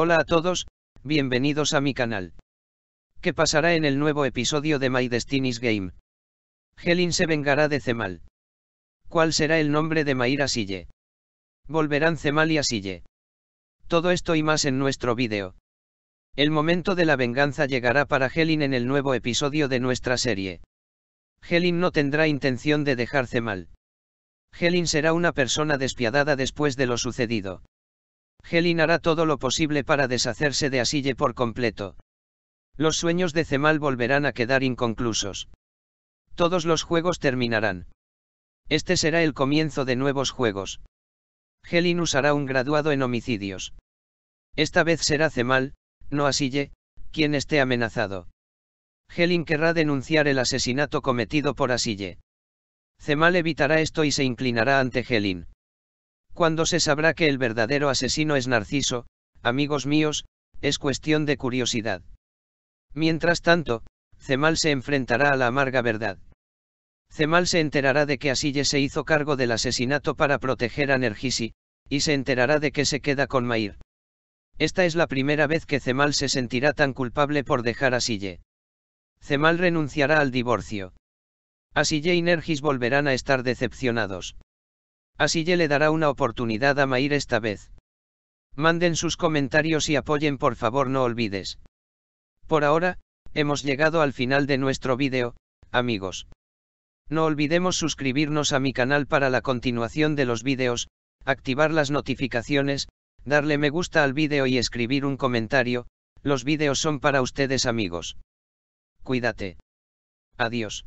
Hola a todos, bienvenidos a mi canal. ¿Qué pasará en el nuevo episodio de My Destiny's Game? Helin se vengará de Cemal. ¿Cuál será el nombre de Mayra Sille? Volverán Zemal y Asille. Todo esto y más en nuestro vídeo. El momento de la venganza llegará para Helin en el nuevo episodio de nuestra serie. Helin no tendrá intención de dejar Zemal. Helin será una persona despiadada después de lo sucedido. Helin hará todo lo posible para deshacerse de Asille por completo. Los sueños de Cemal volverán a quedar inconclusos. Todos los juegos terminarán. Este será el comienzo de nuevos juegos. Helin usará un graduado en homicidios. Esta vez será Cemal, no Asille, quien esté amenazado. Helin querrá denunciar el asesinato cometido por Asille. Cemal evitará esto y se inclinará ante Helin. Cuando se sabrá que el verdadero asesino es Narciso, amigos míos, es cuestión de curiosidad. Mientras tanto, Cemal se enfrentará a la amarga verdad. Cemal se enterará de que Asille se hizo cargo del asesinato para proteger a Nergisi, y se enterará de que se queda con Mair. Esta es la primera vez que Cemal se sentirá tan culpable por dejar a Sille. Cemal renunciará al divorcio. Asille y Nergis volverán a estar decepcionados. Así ya le dará una oportunidad a Mair esta vez. Manden sus comentarios y apoyen por favor no olvides. Por ahora, hemos llegado al final de nuestro vídeo, amigos. No olvidemos suscribirnos a mi canal para la continuación de los vídeos, activar las notificaciones, darle me gusta al vídeo y escribir un comentario, los vídeos son para ustedes amigos. Cuídate. Adiós.